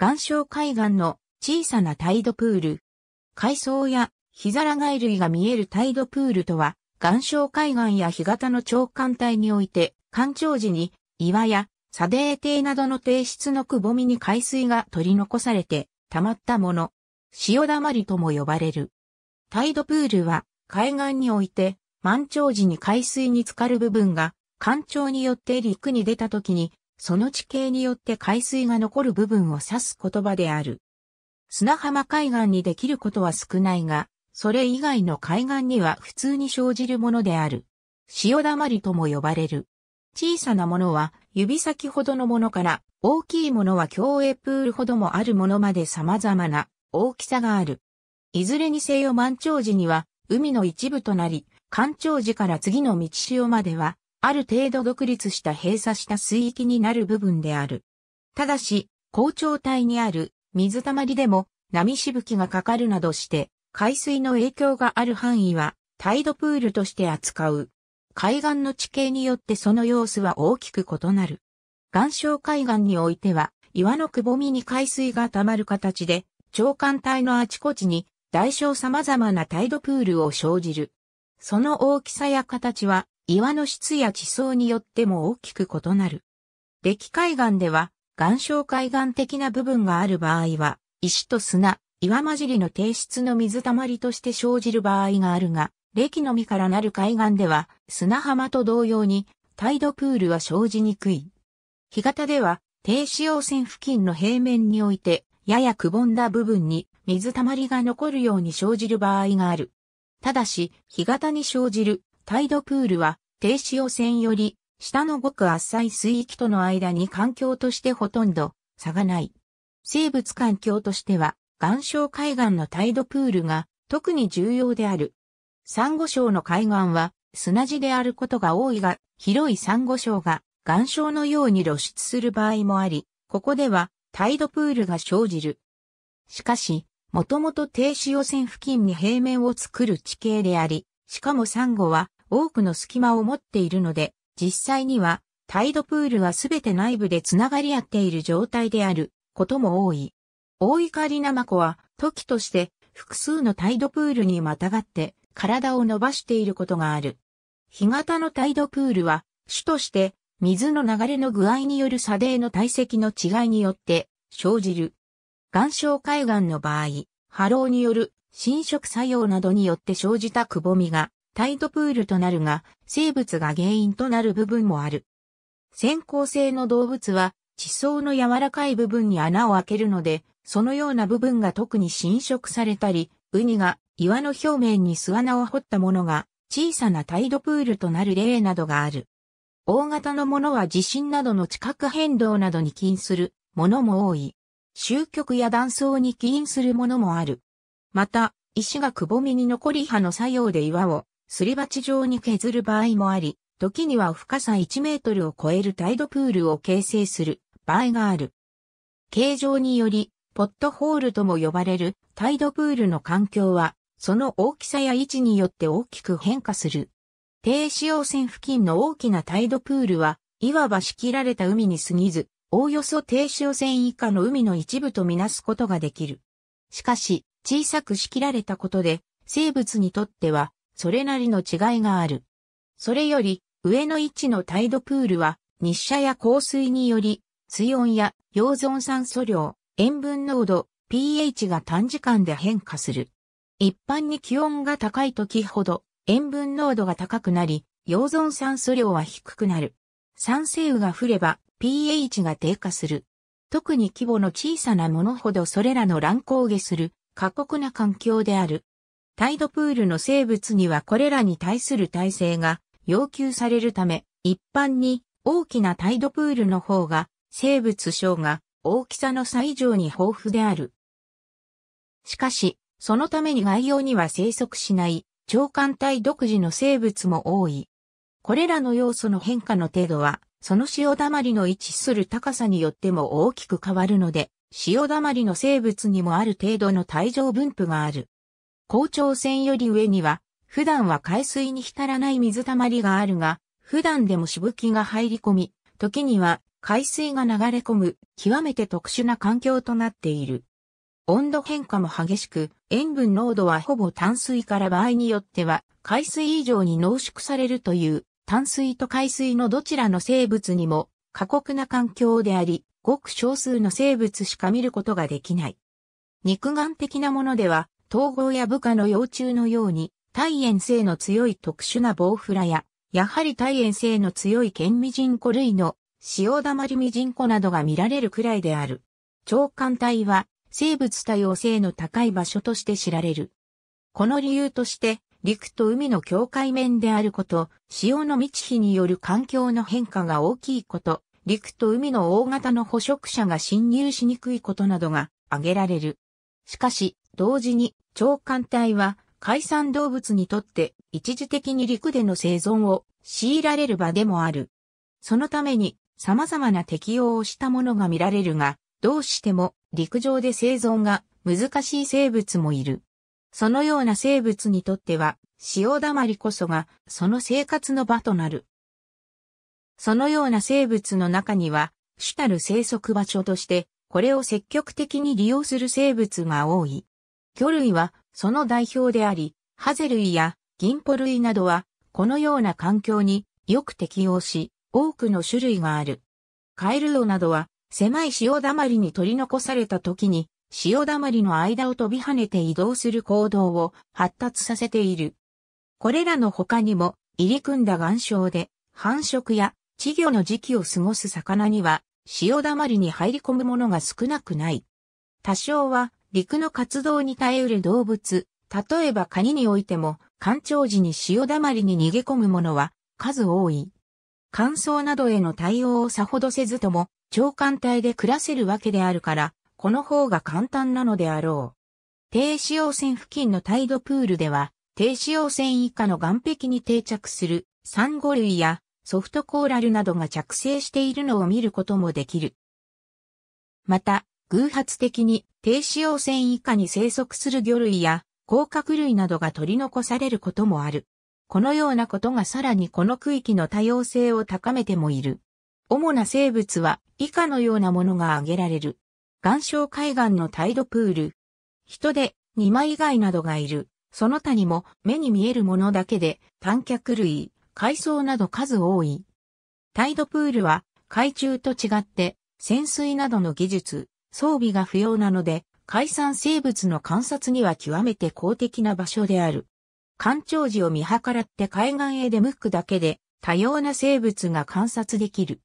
岩礁海岸の小さなタイドプール。海藻やヒザラ貝類が見えるタイドプールとは、岩礁海岸や干潟の長官帯において、干潮時に岩や砂泥底などの低質のくぼみに海水が取り残されて溜まったもの。潮だまりとも呼ばれる。タイドプールは海岸において満潮時に海水に浸かる部分が干潮によって陸に出た時にその地形によって海水が残る部分を指す言葉である。砂浜海岸にできることは少ないが、それ以外の海岸には普通に生じるものである。潮だまりとも呼ばれる。小さなものは指先ほどのものから大きいものは競泳プールほどもあるものまで様々な大きさがある。いずれにせよ満潮時には海の一部となり、干潮時から次の満ち潮まではある程度独立した閉鎖した水域になる部分である。ただし、高潮帯にある水たまりでも波しぶきがかかるなどして、海水の影響がある範囲は、タイドプールとして扱う。海岸の地形によってその様子は大きく異なる。岩礁海岸においては、岩のくぼみに海水が溜まる形で、長官帯のあちこちに大小様々なタイドプールを生じる。その大きさや形は岩の質や地層によっても大きく異なる。歴海岸では、岩礁海岸的な部分がある場合は、石と砂、岩混じりの低質の水たまりとして生じる場合があるが、歴のみからなる海岸では、砂浜と同様に、タイドプールは生じにくい。干潟では、低使用線付近の平面において、ややくぼんだ部分に水たまりが残るように生じる場合がある。ただし、干潟に生じるタイドプールは、低潮線より、下のごく浅い水域との間に環境としてほとんど差がない。生物環境としては、岩礁海岸のタイドプールが特に重要である。サンゴ礁の海岸は砂地であることが多いが、広いサンゴ礁が岩礁のように露出する場合もあり、ここではタイドプールが生じる。しかし、もともと低潮線付近に平面を作る地形であり、しかもサンゴは多くの隙間を持っているので、実際には、タイドプールはすべて内部でつながり合っている状態であることも多い。大怒りナマコは、時として複数のタイドプールにまたがって体を伸ばしていることがある。干潟のタイドプールは、主として水の流れの具合による差泥の体積の違いによって生じる。岩礁海岸の場合、波浪による侵食作用などによって生じたくぼみがタイドプールとなるが、生物が原因となる部分もある。先行性の動物は、地層の柔らかい部分に穴を開けるので、そのような部分が特に侵食されたり、ウニが岩の表面に巣穴を掘ったものが、小さなタイドプールとなる例などがある。大型のものは地震などの地殻変動などに起因するものも多い。終局や断層に起因するものもある。また、石がくぼみに残り葉の作用で岩をすり鉢状に削る場合もあり、時には深さ1メートルを超えるタイドプールを形成する場合がある。形状により、ポットホールとも呼ばれるタイドプールの環境は、その大きさや位置によって大きく変化する。低潮線付近の大きなタイドプールは、いわば仕切られた海に過ぎず、おおよそ低潮線以下の海の一部とみなすことができる。しかし、小さく仕切られたことで、生物にとってはそれなりの違いがある。それより、上の位置のタイドプールは、日射や降水により、水温や溶存酸素量、塩分濃度、pH が短時間で変化する。一般に気温が高い時ほど、塩分濃度が高くなり、溶存酸素量は低くなる。酸性雨が降れば、pH が低下する。特に規模の小さなものほどそれらの乱高下する過酷な環境である。タイドプールの生物にはこれらに対する耐性が要求されるため、一般に大きなタイドプールの方が生物症が大きさの差以上に豊富である。しかし、そのために外洋には生息しない長官体独自の生物も多い。これらの要素の変化の程度は、その潮だまりの位置する高さによっても大きく変わるので、潮だまりの生物にもある程度の体状分布がある。校長線より上には、普段は海水に浸らない水たまりがあるが、普段でもしぶきが入り込み、時には海水が流れ込む極めて特殊な環境となっている。温度変化も激しく、塩分濃度はほぼ淡水から場合によっては海水以上に濃縮されるという淡水と海水のどちらの生物にも過酷な環境であり、ごく少数の生物しか見ることができない。肉眼的なものでは統合や部下の幼虫のように、体炎性の強い特殊な棒フラや、やはり体炎性の強い剣ミジンコ類の潮だまりミジンコなどが見られるくらいである。長官体は生物多様性の高い場所として知られる。この理由として、陸と海の境界面であること、潮の満ち干による環境の変化が大きいこと、陸と海の大型の捕食者が侵入しにくいことなどが挙げられる。しかし、同時に、長官隊は、海産動物にとって、一時的に陸での生存を強いられる場でもある。そのために、様々な適用をしたものが見られるが、どうしても陸上で生存が難しい生物もいる。そのような生物にとっては、潮だまりこそがその生活の場となる。そのような生物の中には、主たる生息場所として、これを積極的に利用する生物が多い。魚類はその代表であり、ハゼ類や銀ポ類などはこのような環境によく適応し、多くの種類がある。カエル魚などは狭い潮だまりに取り残された時に潮だまりの間を飛び跳ねて移動する行動を発達させている。これらの他にも入り組んだ岩礁で繁殖や稚魚の時期を過ごす魚には潮だまりに入り込むものが少なくない。多少は陸の活動に耐えうる動物、例えばカニにおいても、干潮時に潮だまりに逃げ込むものは数多い。乾燥などへの対応をさほどせずとも、長官帯で暮らせるわけであるから、この方が簡単なのであろう。低潮線付近のタイドプールでは、低潮線以下の岸壁に定着するサンゴ類やソフトコーラルなどが着生しているのを見ることもできる。また、偶発的に低脂溶線以下に生息する魚類や甲殻類などが取り残されることもある。このようなことがさらにこの区域の多様性を高めてもいる。主な生物は以下のようなものが挙げられる。岩礁海岸のタイドプール。人で2枚以外などがいる。その他にも目に見えるものだけで、短脚類、海藻など数多い。タイドプールは海中と違って潜水などの技術、装備が不要なので海産生物の観察には極めて公的な場所である。干潮時を見計らって海岸へ出向くだけで多様な生物が観察できる。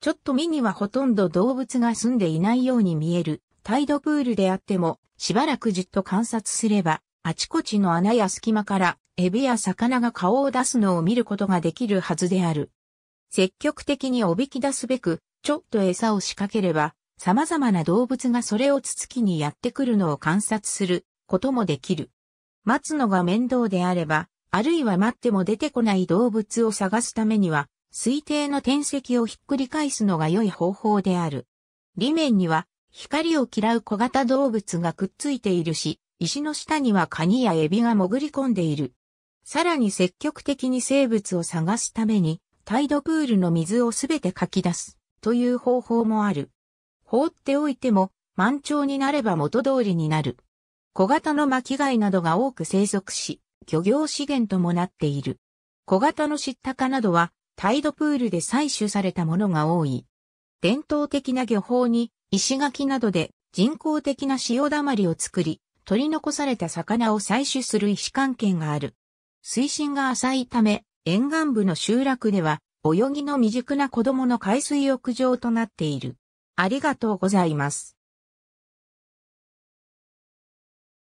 ちょっと見にはほとんど動物が住んでいないように見えるタイドプールであってもしばらくじっと観察すればあちこちの穴や隙間からエビや魚が顔を出すのを見ることができるはずである。積極的におびき出すべく、ちょっと餌を仕掛ければ、様々な動物がそれをつつきにやってくるのを観察することもできる。待つのが面倒であれば、あるいは待っても出てこない動物を探すためには、推定の天石をひっくり返すのが良い方法である。裏面には、光を嫌う小型動物がくっついているし、石の下にはカニやエビが潜り込んでいる。さらに積極的に生物を探すために、タイドプールの水をすべてかき出す、という方法もある。放っておいても、満潮になれば元通りになる。小型の巻貝などが多く生息し、漁業資源ともなっている。小型のシったかなどは、タイドプールで採取されたものが多い。伝統的な漁法に、石垣などで人工的な潮だまりを作り、取り残された魚を採取する石関係がある。水深が浅いため、沿岸部の集落では、泳ぎの未熟な子供の海水浴場となっている。ありがとうございます。